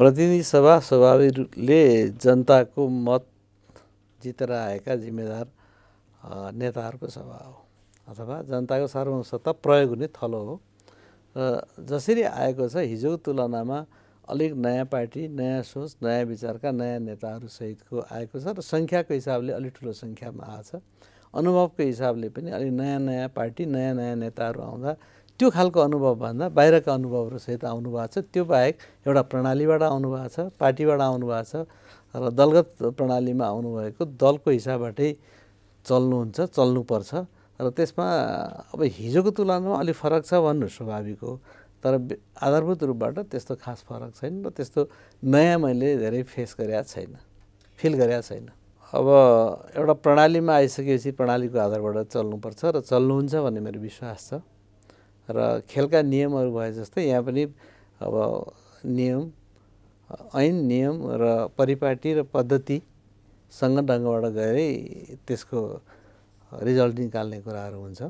प्रतिनिधि सभा स्वाभाविकले जनताको मत जितेर आएका जिम्मेदार नेताहरूको सभा हो अथवा जनताको सार्वसत्ता प्रयोग हुने थलो हो र जसरी आएको छ हिजोको तुलनामा अलिक नयाँ पार्टी नयाँ सोच नयाँ विचारका नयाँ नेताहरूसहितको आएको छ र सङ्ख्याको हिसाबले अलिक ठुलो सङ्ख्यामा आएको छ अनुभवको हिसाबले पनि अलिक नयाँ नयाँ पार्टी नयाँ नयाँ नेताहरू आउँदा त्यो खालको अनुभवभन्दा बाहिरका अनुभवहरूसहित आउनुभएको छ त्यो बाहेक एउटा प्रणालीबाट आउनुभएको छ पार्टीबाट आउनुभएको छ र दलगत प्रणालीमा आउनुभएको दलको हिसाबबाटै चल्नुहुन्छ चल्नुपर्छ र त्यसमा अब हिजोको तुलनामा अलिक फरक छ भन्नु स्वाभाविक हो तर आधारभूत रूपबाट त्यस्तो खास फरक छैन र त्यस्तो नयाँ मैले धेरै फेस गरेका छैन फिल गरेका छैन अब एउटा प्रणालीमा आइसकेपछि प्रणालीको आधारबाट चल्नुपर्छ र चल्नुहुन्छ भन्ने मेरो विश्वास छ र खेलका नियमहरू भए जस्तै यहाँ पनि अब नियम ऐन नियम र परिपाटी र पद्धतिसँग ढङ्गबाट गएरै त्यसको रिजल्ट निकाल्ने कुराहरू हुन्छ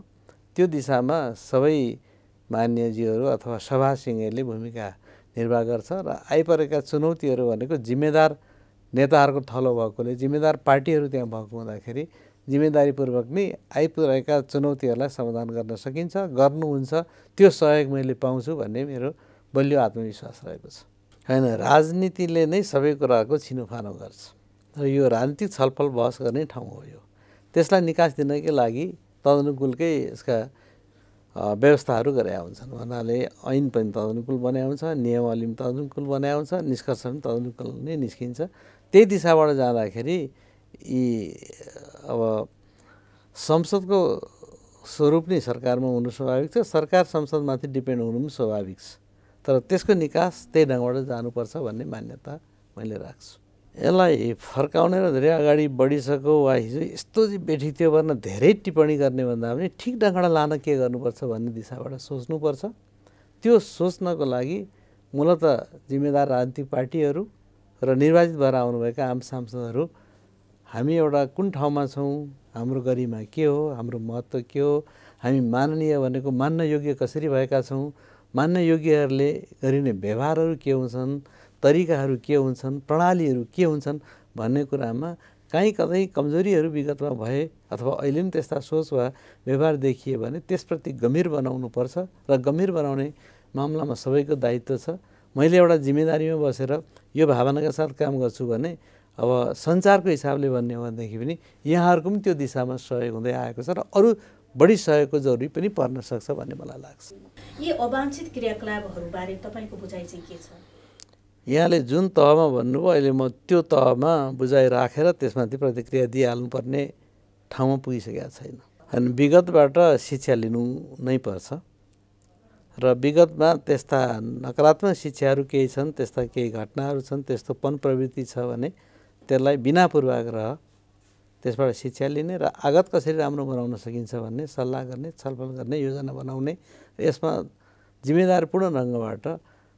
त्यो दिशामा सबै मान्यजीहरू अथवा सभासिंहहरूले भूमिका निर्वाह गर्छ र आइपरेका चुनौतीहरू भनेको जिम्मेदार नेताहरूको थलो भएकोले जिम्मेदार पार्टीहरू त्यहाँ भएको हुँदाखेरि जिम्मेदारीपूर्वक नै आइपुगेका चुनौतीहरूलाई समाधान गर्न सकिन्छ गर्नुहुन्छ त्यो सहयोग मैले पाउँछु भन्ने मेरो बलियो आत्मविश्वास रहेको छ होइन राजनीतिले नै सबै कुराको छिनोफानो गर्छ र यो राजनीतिक छलफल बहस गर्ने ठाउँ हो यो त्यसलाई निकास दिनकै लागि तदनुकूलकै यसका व्यवस्थाहरू गरे हुन्छन् भन्नाले ऐन पनि तदनुकूल बनाएको हुन्छ नियमावली पनि तदनुकूल बनाएको हुन्छ निष्कर्ष पनि तदनुकूल नै निस्किन्छ त्यही दिशाबाट जाँदाखेरि यी अब संसदको स्वरूप नै सरकारमा हुनु स्वाभाविक छ सरकार संसदमाथि डिपेन्ड हुनु पनि स्वाभाविक छ तर त्यसको निकास त्यही ढङ्गबाट जानुपर्छ भन्ने मान्यता मैले राख्छु यसलाई फर्काउने र धेरै अगाडि बढिसक्यो वा हिजो यस्तो चाहिँ बेठी थियो भनेर धेरै टिप्पणी गर्ने भन्दा पनि ठिक ढङ्गबाट लान के गर्नुपर्छ भन्ने दिशाबाट सोच्नुपर्छ त्यो सोच्नको लागि मूलत जिम्मेदार राजनीतिक पार्टीहरू र निर्वाचित भएर आउनुभएका आम सांसदहरू हामी एउटा कुन ठाउँमा छौँ हाम्रो गरिमा के हो हाम्रो महत्त्व के हो हामी माननीय भनेको मान्न योग्य कसरी भएका छौँ मान्न योग्यहरूले गरिने व्यवहारहरू के हुन्छन् तरिकाहरू के हुन्छन् प्रणालीहरू के हुन्छन् भन्ने कुरामा काहीँ कतै कमजोरीहरू विगतमा भए अथवा अहिले पनि त्यस्ता सोच वा व्यवहार देखिए भने त्यसप्रति गम्भीर बनाउनु पर्छ र गम्भीर बनाउने मामलामा सबैको दायित्व छ मैले एउटा जिम्मेदारीमा बसेर यो भावनाका साथ काम गर्छु भने अब सञ्चारको हिसाबले भन्ने हो भनेदेखि पनि यहाँहरूको पनि त्यो दिशामा सहयोग हुँदै आएको छ र अरू बढी सहयोगको जरुरी पनि पर्न सक्छ भन्ने मलाई लाग्छ यी अवाञ्छित क्रियाकलापहरूबारे तपाईँको बुझाइ चाहिँ के छ यहाँले जुन तहमा भन्नुभयो अहिले म त्यो तहमा बुझाइ राखेर त्यसमाथि प्रतिक्रिया दिइहाल्नुपर्ने ठाउँमा पुगिसकेको छैन अनि विगतबाट शिक्षा लिनु नै पर्छ र विगतमा त्यस्ता नकारात्मक शिक्षाहरू केही छन् त्यस्ता केही घटनाहरू छन् त्यस्तो पन प्रवृत्ति छ भने त्यसलाई बिना पूर्वाग्रह त्यसबाट शिक्षा लिने र आगत कसरी राम्रो बनाउन सकिन्छ भन्ने सल्लाह गर्ने छलफल गर्ने योजना बनाउने र यसमा जिम्मेदारपूर्ण ढङ्गबाट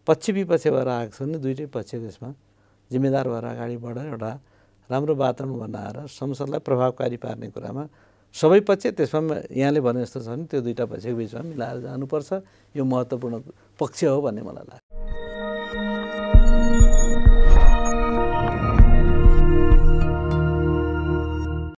पक्ष विपक्ष भएर आएको छ भने दुइटै पक्ष त्यसमा जिम्मेदार भएर अगाडि बढेर एउटा राम्रो वातावरण बनाएर संसदलाई प्रभावकारी पार्ने कुरामा सबै पक्ष त्यसमा यहाँले भने जस्तो छ भने त्यो दुइटा पक्षको बिचमा मिलाएर जानुपर्छ यो महत्त्वपूर्ण पक्ष हो भन्ने मलाई लाग्छ